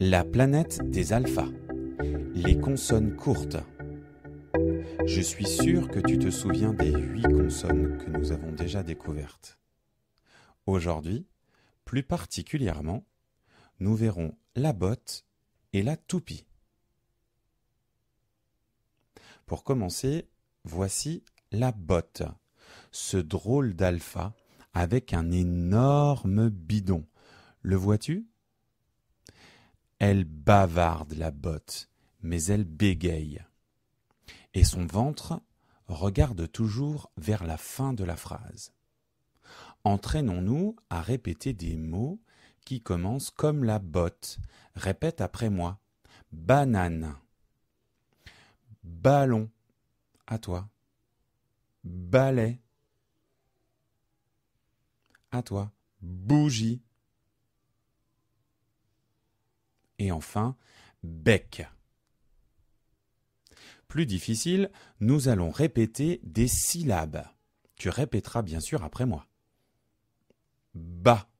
La planète des alphas. Les consonnes courtes. Je suis sûr que tu te souviens des huit consonnes que nous avons déjà découvertes. Aujourd'hui, plus particulièrement, nous verrons la botte et la toupie. Pour commencer, voici la botte, ce drôle d'alpha avec un énorme bidon. Le vois-tu elle bavarde, la botte, mais elle bégaye. Et son ventre regarde toujours vers la fin de la phrase. Entraînons-nous à répéter des mots qui commencent comme la botte. Répète après moi. Banane. Ballon. À toi. Balai. À toi. Bougie. et enfin bec. Plus difficile, nous allons répéter des syllabes. Tu répéteras bien sûr après moi. Ba.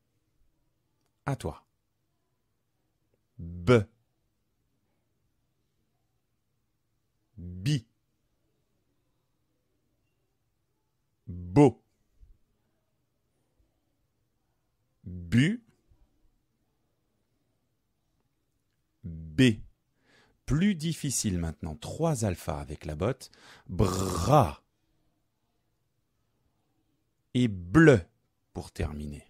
À toi. B. Bi. Beau. Bu B. Plus difficile maintenant, trois alpha avec la botte. Bras. Et bleu pour terminer.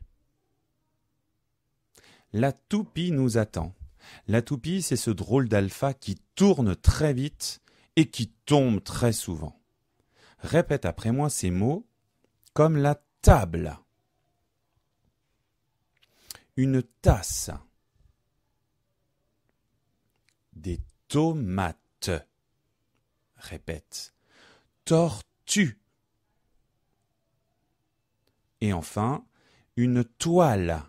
La toupie nous attend. La toupie, c'est ce drôle d'alpha qui tourne très vite et qui tombe très souvent. Répète après moi ces mots comme la table. Une tasse des tomates. Répète. Tortue. Et enfin, une toile.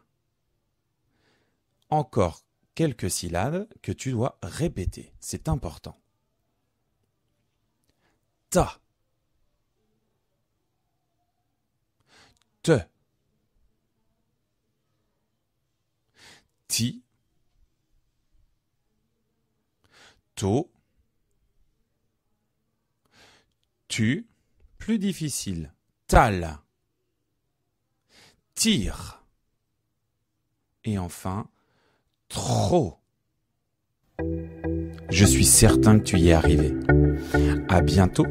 Encore quelques syllabes que tu dois répéter. C'est important. Ta. Te. Ti tôt, tu, plus difficile, tal, tire, et enfin, trop. Je suis certain que tu y es arrivé. À bientôt